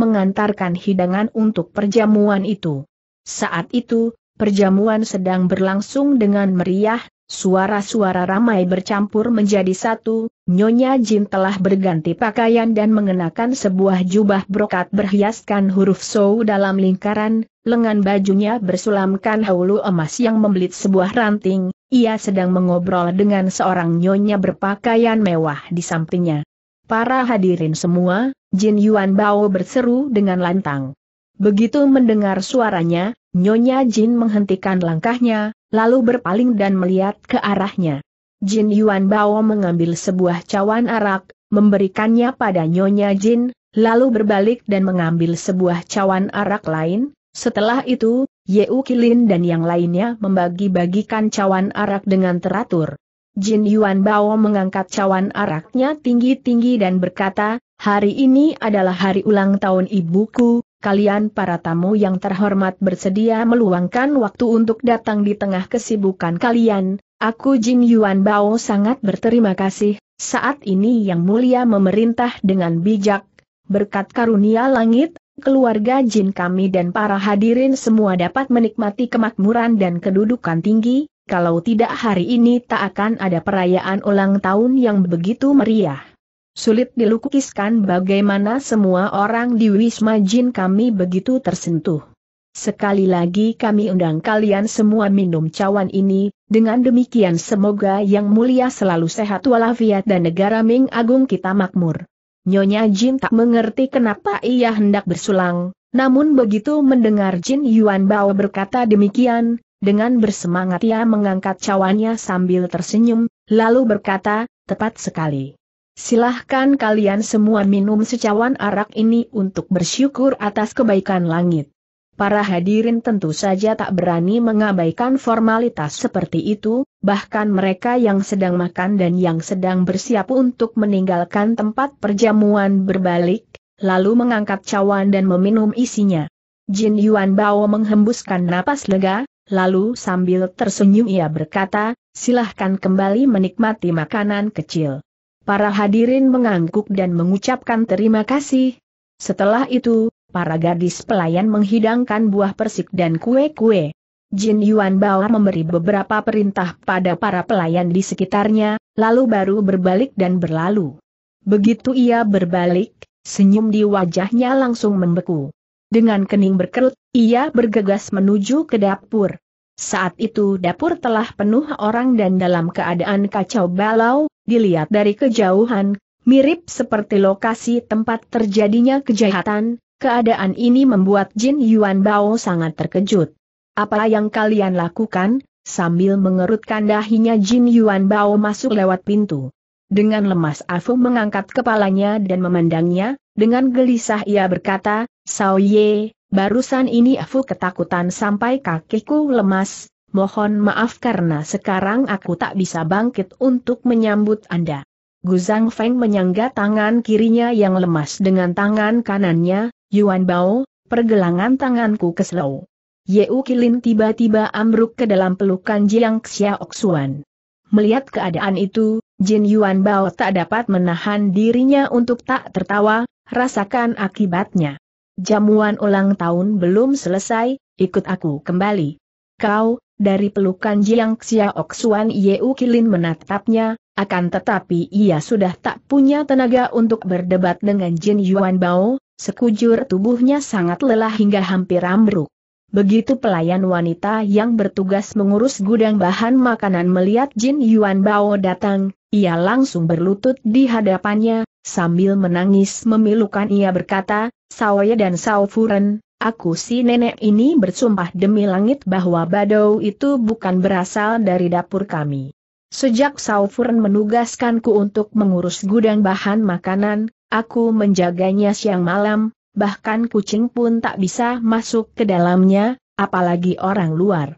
mengantarkan hidangan untuk perjamuan itu. Saat itu, Perjamuan sedang berlangsung dengan meriah, suara-suara ramai bercampur menjadi satu, Nyonya Jin telah berganti pakaian dan mengenakan sebuah jubah brokat berhiaskan huruf Sou dalam lingkaran, lengan bajunya bersulamkan haulu emas yang membelit sebuah ranting, ia sedang mengobrol dengan seorang nyonya berpakaian mewah di sampingnya. Para hadirin semua, Jin Yuan Bao berseru dengan lantang. Begitu mendengar suaranya, Nyonya Jin menghentikan langkahnya, lalu berpaling dan melihat ke arahnya. Jin Yuan Bao mengambil sebuah cawan arak, memberikannya pada Nyonya Jin, lalu berbalik dan mengambil sebuah cawan arak lain. Setelah itu, Yeu Kilin dan yang lainnya membagi-bagikan cawan arak dengan teratur. Jin Yuan Bao mengangkat cawan araknya tinggi-tinggi dan berkata, hari ini adalah hari ulang tahun ibuku, kalian para tamu yang terhormat bersedia meluangkan waktu untuk datang di tengah kesibukan kalian, aku Jin Yuan Bao sangat berterima kasih, saat ini yang mulia memerintah dengan bijak, berkat karunia langit, keluarga Jin kami dan para hadirin semua dapat menikmati kemakmuran dan kedudukan tinggi, kalau tidak hari ini tak akan ada perayaan ulang tahun yang begitu meriah. Sulit dilukiskan bagaimana semua orang di Wisma Jin kami begitu tersentuh. Sekali lagi kami undang kalian semua minum cawan ini, dengan demikian semoga yang mulia selalu sehat walafiat dan negara Ming Agung kita makmur. Nyonya Jin tak mengerti kenapa ia hendak bersulang, namun begitu mendengar Jin Yuan Bao berkata demikian, dengan bersemangat ia mengangkat cawannya sambil tersenyum, lalu berkata, tepat sekali. Silahkan kalian semua minum secawan arak ini untuk bersyukur atas kebaikan langit. Para hadirin tentu saja tak berani mengabaikan formalitas seperti itu, bahkan mereka yang sedang makan dan yang sedang bersiap untuk meninggalkan tempat perjamuan berbalik, lalu mengangkat cawan dan meminum isinya. Jin Yuan Bao menghembuskan napas lega, lalu sambil tersenyum ia berkata, silahkan kembali menikmati makanan kecil. Para hadirin mengangguk dan mengucapkan terima kasih. Setelah itu, para gadis pelayan menghidangkan buah persik dan kue-kue. Jin Yuan Bao memberi beberapa perintah pada para pelayan di sekitarnya, lalu baru berbalik dan berlalu. Begitu ia berbalik, senyum di wajahnya langsung membeku. Dengan kening berkerut, ia bergegas menuju ke dapur. Saat itu dapur telah penuh orang dan dalam keadaan kacau balau, dilihat dari kejauhan, mirip seperti lokasi tempat terjadinya kejahatan, keadaan ini membuat Jin Yuan Bao sangat terkejut. Apa yang kalian lakukan? Sambil mengerutkan dahinya Jin Yuan Bao masuk lewat pintu. Dengan lemas Afu mengangkat kepalanya dan memandangnya, dengan gelisah ia berkata, Sao Ye, Barusan ini aku ketakutan sampai kakiku lemas, mohon maaf karena sekarang aku tak bisa bangkit untuk menyambut Anda. Zhang Feng menyangga tangan kirinya yang lemas dengan tangan kanannya, Yuan Bao, pergelangan tanganku keselau. Yeu Kilin tiba-tiba ambruk ke dalam pelukan Jiang Xiaoxuan. Melihat keadaan itu, Jin Yuan Bao tak dapat menahan dirinya untuk tak tertawa, rasakan akibatnya. Jamuan ulang tahun belum selesai, ikut aku kembali. Kau, dari pelukan Jiang Xiaok Xuan Yeu Kilin menatapnya, akan tetapi ia sudah tak punya tenaga untuk berdebat dengan Jin Yuan Bao, sekujur tubuhnya sangat lelah hingga hampir ambruk. Begitu pelayan wanita yang bertugas mengurus gudang bahan makanan melihat Jin Yuan Bao datang, ia langsung berlutut di hadapannya, Sambil menangis memilukan ia berkata, Saoye dan Sao aku si nenek ini bersumpah demi langit bahwa Badau itu bukan berasal dari dapur kami. Sejak Sao menugaskanku untuk mengurus gudang bahan makanan, aku menjaganya siang malam, bahkan kucing pun tak bisa masuk ke dalamnya, apalagi orang luar.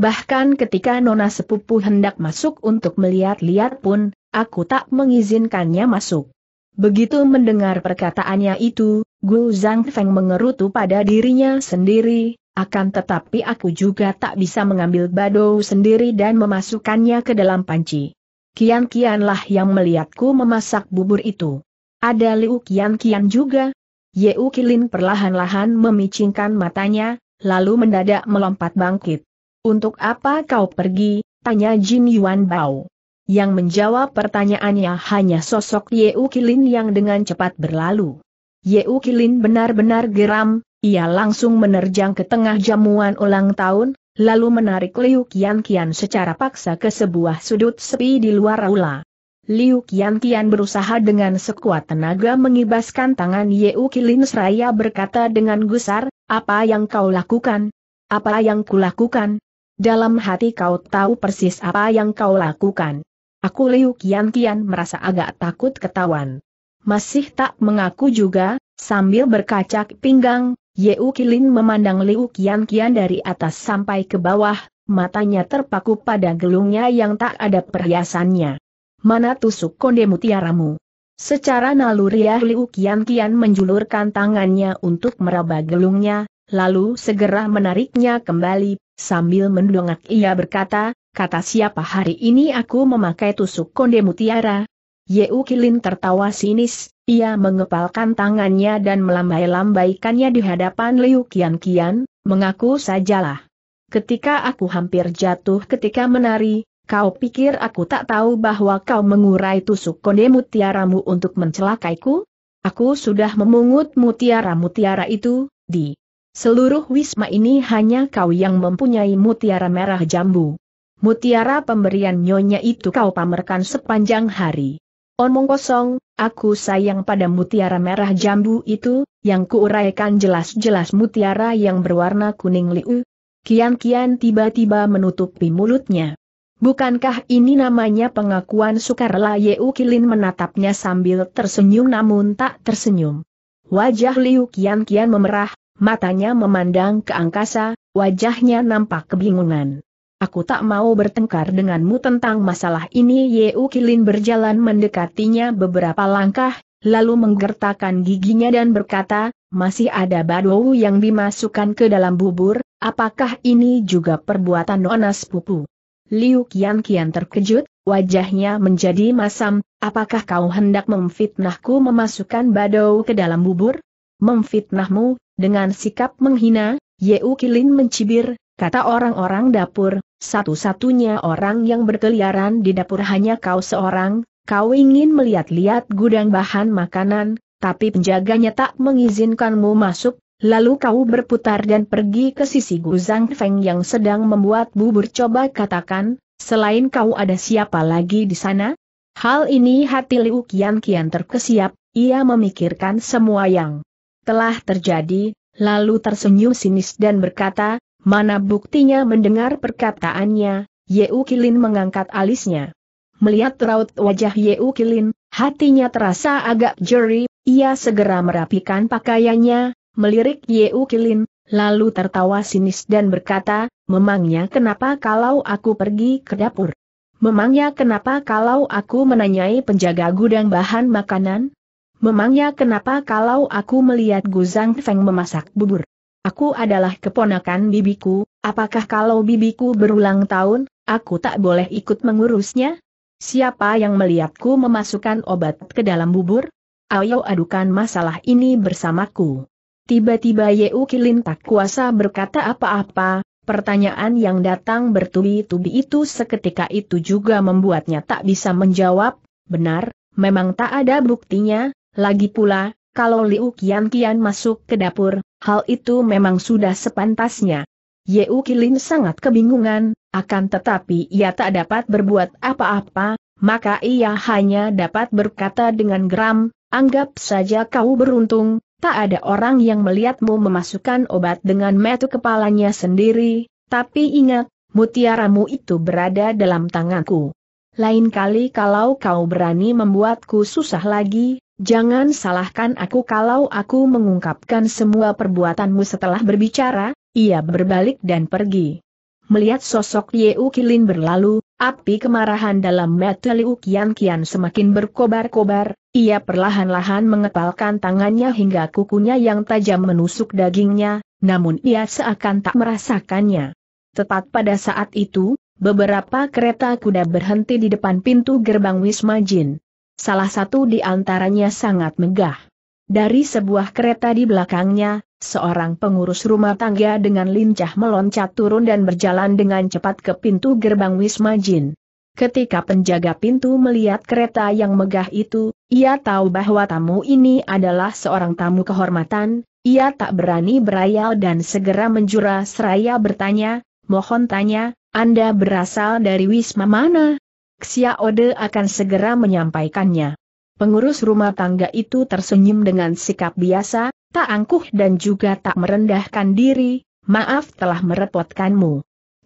Bahkan ketika Nona sepupu hendak masuk untuk melihat-lihat pun, aku tak mengizinkannya masuk. Begitu mendengar perkataannya itu, Gu Zhang Feng mengerutu pada dirinya sendiri, akan tetapi aku juga tak bisa mengambil Badou sendiri dan memasukkannya ke dalam panci. Kian-kianlah yang melihatku memasak bubur itu. Ada Liu Kian-kian juga. Yeu Kilin perlahan-lahan memicingkan matanya, lalu mendadak melompat bangkit. Untuk apa kau pergi? Tanya Jin Yuan Bao. Yang menjawab pertanyaannya hanya sosok Yeukilin Kilin yang dengan cepat berlalu. Yeukilin Kilin benar-benar geram, ia langsung menerjang ke tengah jamuan ulang tahun, lalu menarik Liu Qian Qian secara paksa ke sebuah sudut sepi di luar aula. Liu Qian Qian berusaha dengan sekuat tenaga mengibaskan tangan Yeukilin. Kilin seraya berkata dengan gusar, apa yang kau lakukan? Apa yang kulakukan? Dalam hati kau tahu persis apa yang kau lakukan. Aku Liu Kian Kian merasa agak takut ketahuan. Masih tak mengaku juga, sambil berkacak pinggang, Yeu Kilin memandang Liu Kian Kian dari atas sampai ke bawah, matanya terpaku pada gelungnya yang tak ada perhiasannya. Mana tusuk konde mutiaramu? Secara naluriah Liu Kian Kian menjulurkan tangannya untuk meraba gelungnya, lalu segera menariknya kembali, sambil mendongak ia berkata, kata siapa hari ini aku memakai tusuk konde mutiara? Yeu Kilin tertawa sinis, ia mengepalkan tangannya dan melambai-lambaikannya di hadapan Liu Kian Kian, mengaku sajalah. Ketika aku hampir jatuh ketika menari, kau pikir aku tak tahu bahwa kau mengurai tusuk konde mutiaramu untuk mencelakaiku? Aku sudah memungut mutiara-mutiara itu, di seluruh wisma ini hanya kau yang mempunyai mutiara merah jambu mutiara pemberian nyonya itu kau pamerkan sepanjang hari. Omong kosong, aku sayang pada mutiara merah jambu itu, yang kuuraikan jelas-jelas mutiara yang berwarna kuning liu. Kian-kian tiba-tiba menutupi mulutnya. Bukankah ini namanya pengakuan sukarela Yeu Kilin menatapnya sambil tersenyum namun tak tersenyum. Wajah Liu kian-kian memerah, matanya memandang ke angkasa, wajahnya nampak kebingungan. Aku tak mau bertengkar denganmu tentang masalah ini Yeu Kilin berjalan mendekatinya beberapa langkah, lalu menggertakkan giginya dan berkata, masih ada badou yang dimasukkan ke dalam bubur, apakah ini juga perbuatan nona sepupu? Liu Kian Kian terkejut, wajahnya menjadi masam, apakah kau hendak memfitnahku memasukkan badou ke dalam bubur? Memfitnahmu, dengan sikap menghina, Yeu Kilin mencibir, Kata orang-orang dapur, satu-satunya orang yang berkeliaran di dapur hanya kau seorang, kau ingin melihat-lihat gudang bahan makanan, tapi penjaganya tak mengizinkanmu masuk, lalu kau berputar dan pergi ke sisi Guzang Feng yang sedang membuat bubur coba katakan, selain kau ada siapa lagi di sana? Hal ini hati Liu Qian kian terkesiap, ia memikirkan semua yang telah terjadi, lalu tersenyum sinis dan berkata, Mana buktinya mendengar perkataannya, Yeu Kilin mengangkat alisnya. Melihat raut wajah Yeu Kilin, hatinya terasa agak jeri, ia segera merapikan pakaiannya, melirik Yeu Kilin, lalu tertawa sinis dan berkata, memangnya kenapa kalau aku pergi ke dapur? Memangnya kenapa kalau aku menanyai penjaga gudang bahan makanan? Memangnya kenapa kalau aku melihat Guzang Feng memasak bubur? Aku adalah keponakan bibiku, apakah kalau bibiku berulang tahun, aku tak boleh ikut mengurusnya? Siapa yang melihatku memasukkan obat ke dalam bubur? Ayo adukan masalah ini bersamaku. Tiba-tiba Yeu Kilin tak kuasa berkata apa-apa, pertanyaan yang datang bertubi-tubi itu seketika itu juga membuatnya tak bisa menjawab, benar, memang tak ada buktinya, lagi pula, kalau Liu Kian Kian masuk ke dapur, Hal itu memang sudah sepantasnya. Yeu Kilin sangat kebingungan, akan tetapi ia tak dapat berbuat apa-apa, maka ia hanya dapat berkata dengan geram, anggap saja kau beruntung, tak ada orang yang melihatmu memasukkan obat dengan metu kepalanya sendiri, tapi ingat, mutiaramu itu berada dalam tanganku. Lain kali kalau kau berani membuatku susah lagi, Jangan salahkan aku kalau aku mengungkapkan semua perbuatanmu setelah berbicara, ia berbalik dan pergi. Melihat sosok Yeu Kilin berlalu, api kemarahan dalam mata Liu Kian Kian semakin berkobar-kobar, ia perlahan-lahan mengepalkan tangannya hingga kukunya yang tajam menusuk dagingnya, namun ia seakan tak merasakannya. Tepat pada saat itu, beberapa kereta kuda berhenti di depan pintu gerbang Wisma Jin salah satu di antaranya sangat megah. Dari sebuah kereta di belakangnya, seorang pengurus rumah tangga dengan lincah meloncat turun dan berjalan dengan cepat ke pintu gerbang Wisma Jin. Ketika penjaga pintu melihat kereta yang megah itu, ia tahu bahwa tamu ini adalah seorang tamu kehormatan, ia tak berani berayal dan segera menjura seraya bertanya, mohon tanya, Anda berasal dari Wisma mana? Xiaode akan segera menyampaikannya. Pengurus rumah tangga itu tersenyum dengan sikap biasa, tak angkuh dan juga tak merendahkan diri, maaf telah merepotkanmu.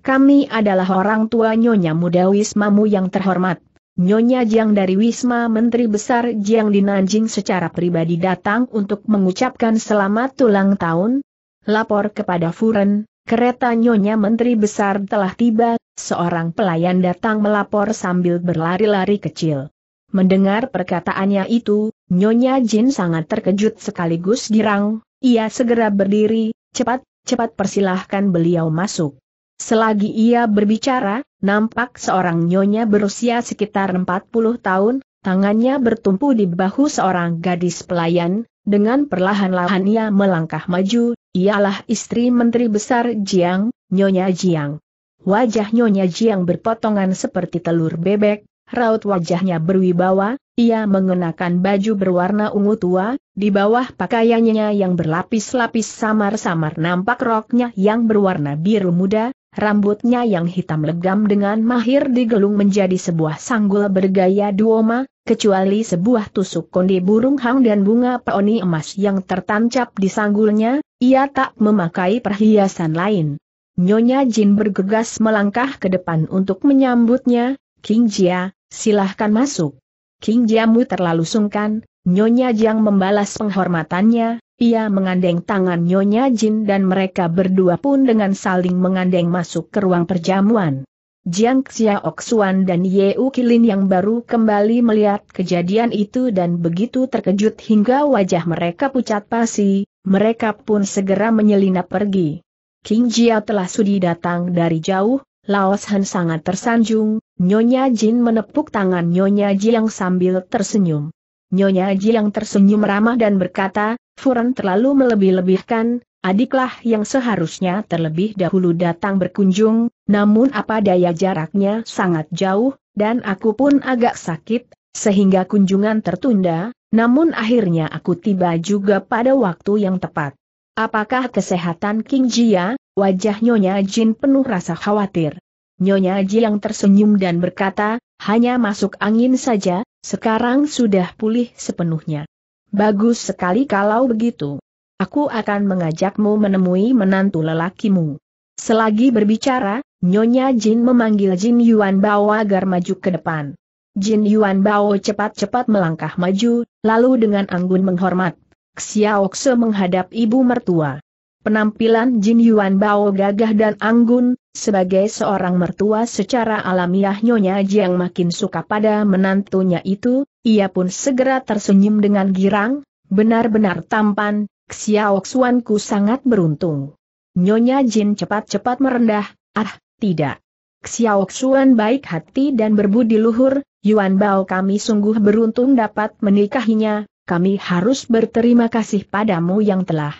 Kami adalah orang tua Nyonya Muda Wismamu yang terhormat. Nyonya Jiang dari Wisma Menteri Besar Jiang di Nanjing secara pribadi datang untuk mengucapkan selamat ulang tahun. Lapor kepada Furen, kereta Nyonya Menteri Besar telah tiba, Seorang pelayan datang melapor sambil berlari-lari kecil. Mendengar perkataannya itu, Nyonya Jin sangat terkejut sekaligus girang, ia segera berdiri, cepat, cepat persilahkan beliau masuk. Selagi ia berbicara, nampak seorang nyonya berusia sekitar 40 tahun, tangannya bertumpu di bahu seorang gadis pelayan, dengan perlahan-lahan ia melangkah maju, ialah istri Menteri Besar Jiang, Nyonya Jiang. Wajah Nyonya Jiang berpotongan seperti telur bebek, raut wajahnya berwibawa, ia mengenakan baju berwarna ungu tua, di bawah pakaiannya yang berlapis-lapis samar-samar nampak roknya yang berwarna biru muda, rambutnya yang hitam legam dengan mahir digelung menjadi sebuah sanggul bergaya duoma, kecuali sebuah tusuk kondi burung hang dan bunga peoni emas yang tertancap di sanggulnya, ia tak memakai perhiasan lain. Nyonya Jin bergegas melangkah ke depan untuk menyambutnya, King Jia, silahkan masuk. King Jiamu terlalu sungkan, Nyonya Jiang membalas penghormatannya, ia mengandeng tangan Nyonya Jin dan mereka berdua pun dengan saling mengandeng masuk ke ruang perjamuan. Jiang Xiaoxuan dan Ye Ukilin yang baru kembali melihat kejadian itu dan begitu terkejut hingga wajah mereka pucat pasi, mereka pun segera menyelinap pergi. King Jia telah sudi datang dari jauh, Laos Han sangat tersanjung, Nyonya Jin menepuk tangan Nyonya Jiang sambil tersenyum. Nyonya Jiang tersenyum ramah dan berkata, Furan terlalu melebih-lebihkan, adiklah yang seharusnya terlebih dahulu datang berkunjung, namun apa daya jaraknya sangat jauh, dan aku pun agak sakit, sehingga kunjungan tertunda, namun akhirnya aku tiba juga pada waktu yang tepat. Apakah kesehatan King Jia? Wajah Nyonya Jin penuh rasa khawatir. Nyonya Ji yang tersenyum dan berkata, hanya masuk angin saja, sekarang sudah pulih sepenuhnya. Bagus sekali kalau begitu. Aku akan mengajakmu menemui menantu lelakimu. Selagi berbicara, Nyonya Jin memanggil Jin Yuan Bao agar maju ke depan. Jin Yuan Bao cepat-cepat melangkah maju, lalu dengan anggun menghormat Xiaoxe menghadap ibu mertua. Penampilan Jin Yuan Bao gagah dan anggun, sebagai seorang mertua secara alamiah Nyonya Jiang makin suka pada menantunya itu, ia pun segera tersenyum dengan girang, benar-benar tampan, Xiaoxuanku sangat beruntung. Nyonya Jin cepat-cepat merendah, ah, tidak. Xiaoxuan baik hati dan berbudi luhur, Yuan Bao kami sungguh beruntung dapat menikahinya, kami harus berterima kasih padamu yang telah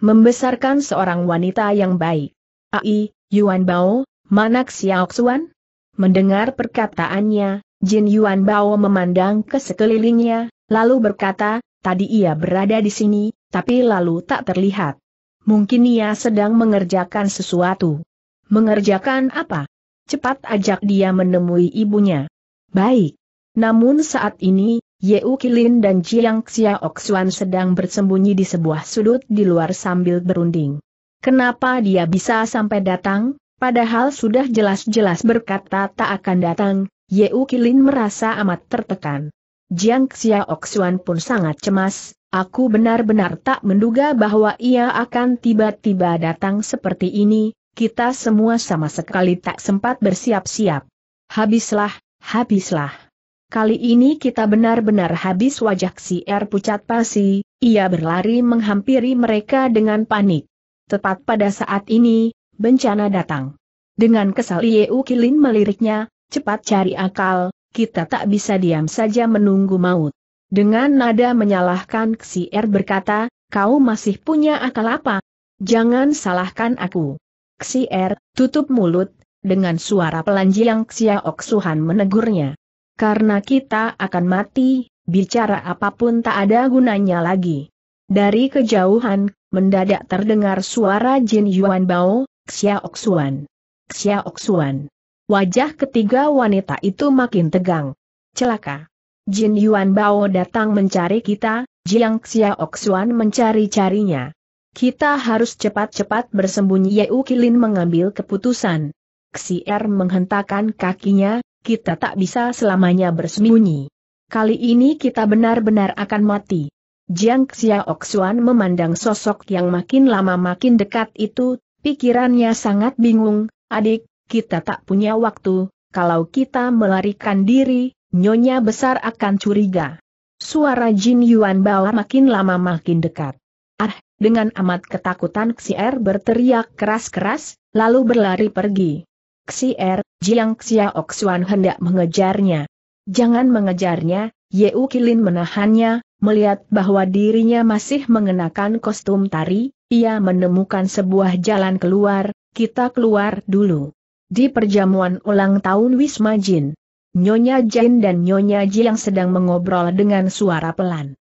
membesarkan seorang wanita yang baik. Ai, Yuan Bao, Manak Xiao Xuan? Mendengar perkataannya, Jin Yuan Bao memandang ke sekelilingnya, lalu berkata, tadi ia berada di sini, tapi lalu tak terlihat. Mungkin ia sedang mengerjakan sesuatu. Mengerjakan apa? Cepat ajak dia menemui ibunya. Baik. Namun saat ini, Yeu Kilin dan Jiang Xiaoxuan sedang bersembunyi di sebuah sudut di luar sambil berunding. Kenapa dia bisa sampai datang, padahal sudah jelas-jelas berkata tak akan datang, Yeu Kilin merasa amat tertekan. Jiang Xiaoxuan pun sangat cemas, aku benar-benar tak menduga bahwa ia akan tiba-tiba datang seperti ini, kita semua sama sekali tak sempat bersiap-siap. Habislah, habislah. Kali ini kita benar-benar habis wajah si R pucat pasi, ia berlari menghampiri mereka dengan panik. Tepat pada saat ini, bencana datang. Dengan kesal Yeu Kilin meliriknya, cepat cari akal, kita tak bisa diam saja menunggu maut. Dengan nada menyalahkan si R berkata, kau masih punya akal apa? Jangan salahkan aku. Xier, tutup mulut, dengan suara pelanjang Xiao Oksuhan menegurnya. Karena kita akan mati, bicara apapun tak ada gunanya lagi. Dari kejauhan, mendadak terdengar suara Jin Yuan Bao, Xiaoxuan. Xuan. Wajah ketiga wanita itu makin tegang. Celaka. Jin Yuan Bao datang mencari kita, Jiang Xiaoxuan mencari-carinya. Kita harus cepat-cepat bersembunyi Yeu mengambil keputusan. Xier menghentakkan kakinya, kita tak bisa selamanya bersembunyi. Kali ini kita benar-benar akan mati. Jiang Xiaoxuan memandang sosok yang makin lama makin dekat itu, pikirannya sangat bingung, adik, kita tak punya waktu, kalau kita melarikan diri, nyonya besar akan curiga. Suara Jin Yuan Bao makin lama makin dekat. Ah, dengan amat ketakutan Xier berteriak keras-keras, lalu berlari pergi. Xier, Jiang xia Xuan hendak mengejarnya. Jangan mengejarnya, ye u Kilin menahannya, melihat bahwa dirinya masih mengenakan kostum tari, ia menemukan sebuah jalan keluar, kita keluar dulu. Di perjamuan ulang tahun Wisma Jin, Nyonya Jin dan Nyonya Jiang sedang mengobrol dengan suara pelan.